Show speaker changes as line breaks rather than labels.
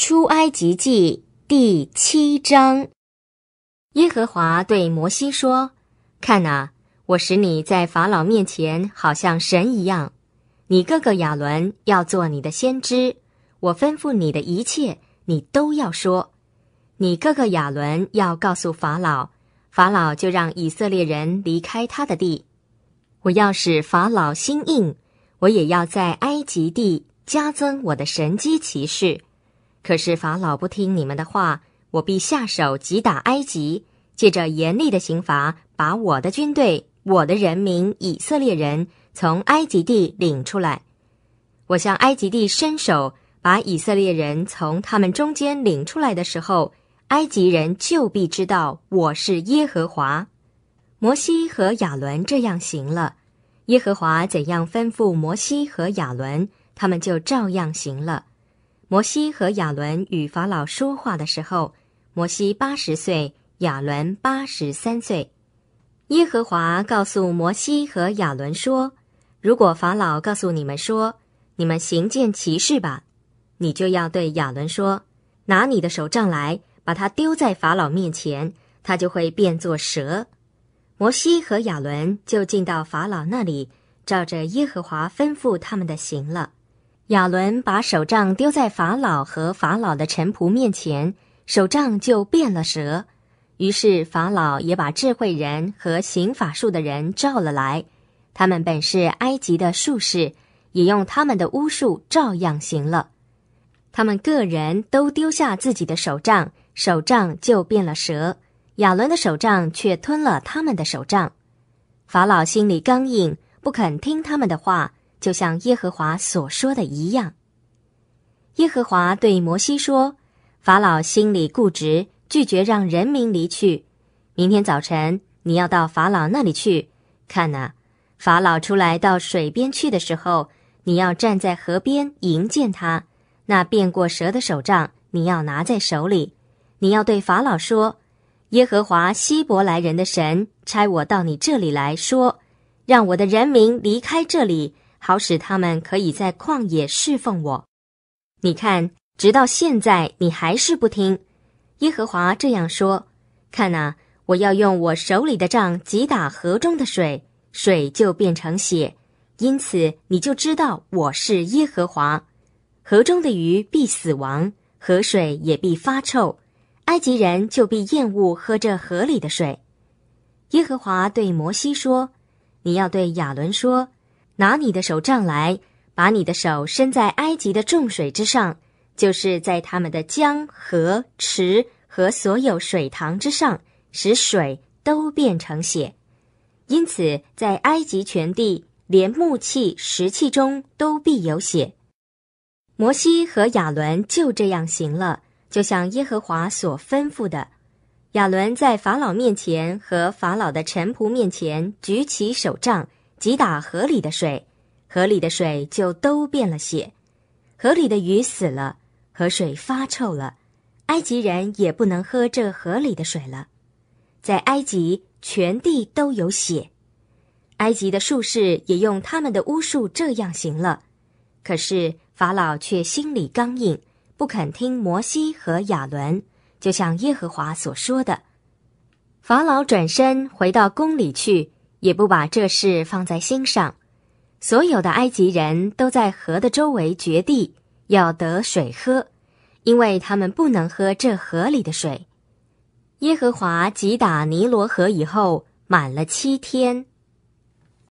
出埃及记第七章，耶和华对摩西说：“看哪，我使你在法老面前好像神一样。你哥哥亚伦要做你的先知。我吩咐你的一切，你都要说。你哥哥亚伦要告诉法老，法老就让以色列人离开他的地。我要使法老心硬，我也要在埃及地加增我的神机骑士。”可是法老不听你们的话，我必下手击打埃及，借着严厉的刑罚，把我的军队、我的人民以色列人从埃及地领出来。我向埃及地伸手，把以色列人从他们中间领出来的时候，埃及人就必知道我是耶和华。摩西和亚伦这样行了，耶和华怎样吩咐摩西和亚伦，他们就照样行了。摩西和亚伦与法老说话的时候，摩西八十岁，亚伦八十三岁。耶和华告诉摩西和亚伦说：“如果法老告诉你们说，你们行见奇事吧，你就要对亚伦说，拿你的手杖来，把它丢在法老面前，他就会变作蛇。”摩西和亚伦就进到法老那里，照着耶和华吩咐他们的行了。亚伦把手杖丢在法老和法老的臣仆面前，手杖就变了蛇。于是法老也把智慧人和行法术的人召了来，他们本是埃及的术士，也用他们的巫术照样行了。他们个人都丢下自己的手杖，手杖就变了蛇。亚伦的手杖却吞了他们的手杖。法老心里刚硬，不肯听他们的话。就像耶和华所说的一样，耶和华对摩西说：“法老心里固执，拒绝让人民离去。明天早晨你要到法老那里去。看呐，法老出来到水边去的时候，你要站在河边迎接他。那变过蛇的手杖你要拿在手里。你要对法老说：耶和华希伯来人的神差我到你这里来说，让我的人民离开这里。”好使他们可以在旷野侍奉我。你看，直到现在你还是不听。耶和华这样说：“看呐，我要用我手里的杖击打河中的水，水就变成血。因此，你就知道我是耶和华。河中的鱼必死亡，河水也必发臭，埃及人就必厌恶喝这河里的水。”耶和华对摩西说：“你要对亚伦说。”拿你的手杖来，把你的手伸在埃及的众水之上，就是在他们的江、河、池和所有水塘之上，使水都变成血。因此，在埃及全地，连木器、石器中都必有血。摩西和亚伦就这样行了，就像耶和华所吩咐的。亚伦在法老面前和法老的臣仆面前举起手杖。击打河里的水，河里的水就都变了血，河里的鱼死了，河水发臭了，埃及人也不能喝这河里的水了。在埃及，全地都有血。埃及的术士也用他们的巫术这样行了，可是法老却心里刚硬，不肯听摩西和亚伦，就像耶和华所说的。法老转身回到宫里去。也不把这事放在心上。所有的埃及人都在河的周围掘地，要得水喝，因为他们不能喝这河里的水。耶和华击打尼罗河以后，满了七天。